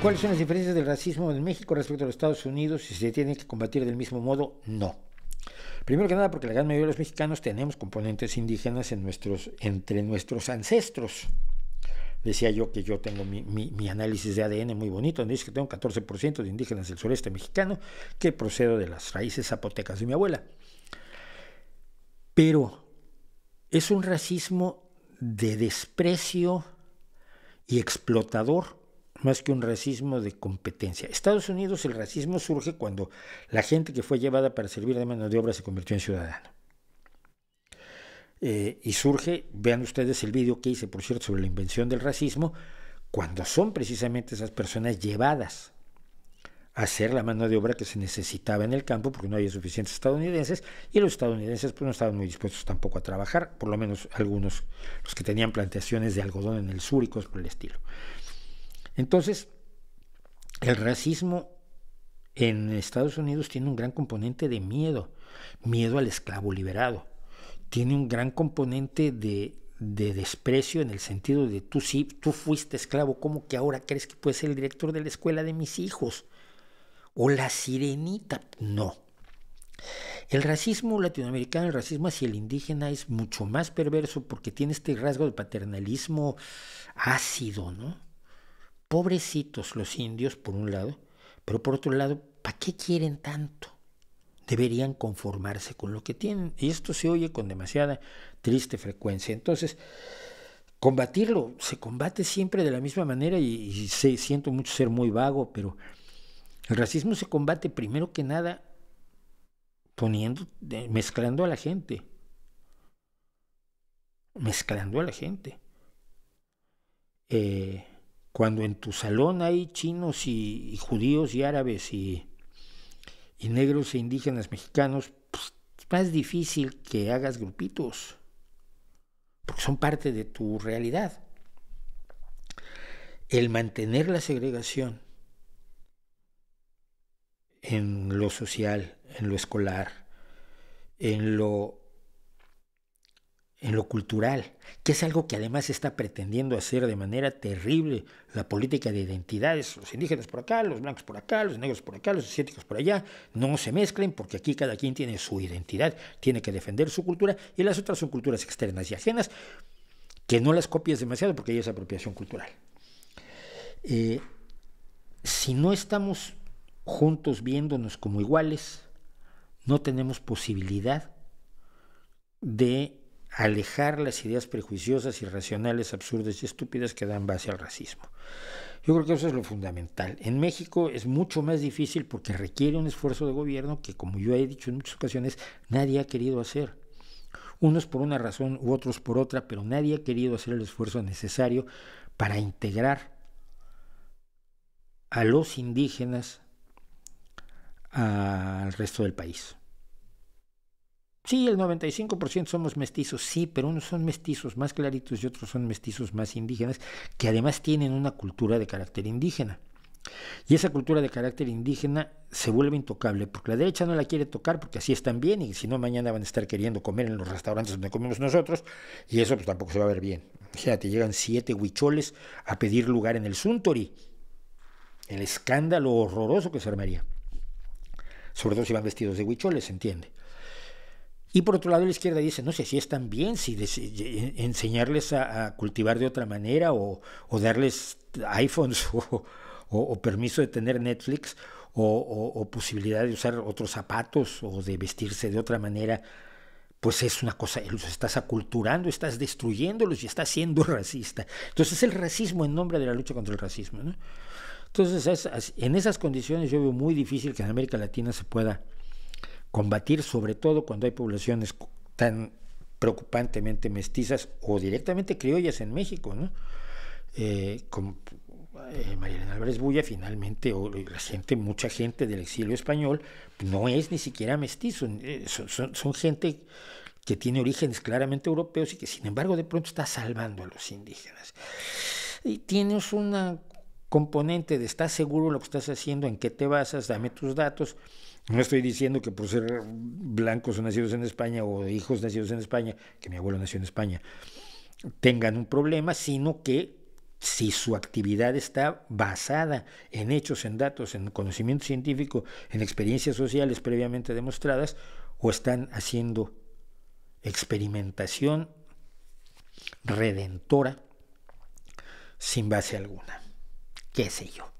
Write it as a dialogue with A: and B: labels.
A: ¿Cuáles son las diferencias del racismo en México respecto a los Estados Unidos? Si se tiene que combatir del mismo modo, no. Primero que nada, porque la gran mayoría de los mexicanos tenemos componentes indígenas entre nuestros ancestros. Decía yo que yo tengo mi, análisis de ADN muy bonito, donde dice que tengo 14% de indígenas del sureste mexicano, que procedo de las raíces zapotecas de mi abuela. Pero es un racismo de desprecio y explotador más que un racismo de competencia. Estados Unidos el racismo surge cuando la gente que fue llevada para servir de mano de obra se convirtió en ciudadano. Eh, y surge, vean ustedes el vídeo que hice, por cierto, sobre la invención del racismo, cuando son precisamente esas personas llevadas a ser la mano de obra que se necesitaba en el campo porque no había suficientes estadounidenses y los estadounidenses pues, no estaban muy dispuestos tampoco a trabajar, por lo menos algunos, los que tenían plantaciones de algodón en el sur y cosas por el estilo. Entonces, el racismo en Estados Unidos tiene un gran componente de miedo, miedo al esclavo liberado. Tiene un gran componente de, desprecio en el sentido de tú sí, tú fuiste esclavo, ¿cómo que ahora crees que puedes ser el director de la escuela de mis hijos? O la sirenita, no. El racismo latinoamericano, el racismo hacia el indígena es mucho más perverso porque tiene este rasgo de paternalismo ácido, ¿no? Pobrecitos los indios, por un lado, pero por otro lado, ¿para qué quieren tanto? Deberían conformarse con lo que tienen. Y esto se oye con demasiada triste frecuencia. Entonces, combatirlo, se combate siempre de la misma manera y, siento mucho ser muy vago, pero el racismo se combate primero que nada poniendo, mezclando a la gente. Mezclando a la gente. Eh, cuando en tu salón hay chinos y, judíos y árabes y, negros e indígenas mexicanos, pues, es más difícil que hagas grupitos, porque son parte de tu realidad. El mantener la segregación en lo social, en lo escolar, en lo en lo cultural, que es algo que además está pretendiendo hacer de manera terrible la política de identidades, los indígenas por acá, los blancos por acá, los negros por acá, los asiáticos por allá, no se mezclen porque aquí cada quien tiene su identidad, tiene que defender su cultura y las otras son culturas externas y ajenas, que no las copies demasiado porque ahí es apropiación cultural. Eh, si no estamos juntos viéndonos como iguales, no tenemos posibilidad de alejar las ideas prejuiciosas, irracionales, absurdas y estúpidas que dan base al racismo. Yo creo que eso es lo fundamental. En México es mucho más difícil porque requiere un esfuerzo de gobierno que, como yo he dicho en muchas ocasiones, nadie ha querido hacer. Unos por una razón u otros por otra, pero nadie ha querido hacer el esfuerzo necesario para integrar a los indígenas al resto del país. Sí, el 95% somos mestizos, sí, pero unos son mestizos más claritos y otros son mestizos más indígenas, que además tienen una cultura de carácter indígena. Y esa cultura de carácter indígena se vuelve intocable, porque la derecha no la quiere tocar porque así están bien y si no mañana van a estar queriendo comer en los restaurantes donde comemos nosotros y eso pues tampoco se va a ver bien. fíjate llegan siete huicholes a pedir lugar en el Suntory. El escándalo horroroso que se armaría. Sobre todo si van vestidos de huicholes, entiende. Y por otro lado, la izquierda dice, no sé si están bien, si enseñarles a, cultivar de otra manera o, darles iPhones o, permiso de tener Netflix o, posibilidad de usar otros zapatos o de vestirse de otra manera, pues es una cosa, los estás aculturando, estás destruyéndolos y estás siendo racista. Entonces es el racismo en nombre de la lucha contra el racismo. Entonces en esas condiciones yo veo muy difícil que en América Latina se pueda combatir, sobre todo cuando hay poblaciones tan preocupantemente mestizas o directamente criollas en México, ¿no? Eh, con, eh, Álvarez Bulla finalmente, o la gente, mucha gente del exilio español, no es ni siquiera mestizo, eh, son, son, gente que tiene orígenes claramente europeos y que sin embargo de pronto está salvando a los indígenas. Y tienes una componente de estás seguro lo que estás haciendo, en qué te basas, dame tus datos, no estoy diciendo que por ser blancos o nacidos en España o hijos nacidos en España, que mi abuelo nació en España, tengan un problema, sino que si su actividad está basada en hechos, en datos, en conocimiento científico, en experiencias sociales previamente demostradas, o están haciendo experimentación redentora sin base alguna. ¿Qué sé yo?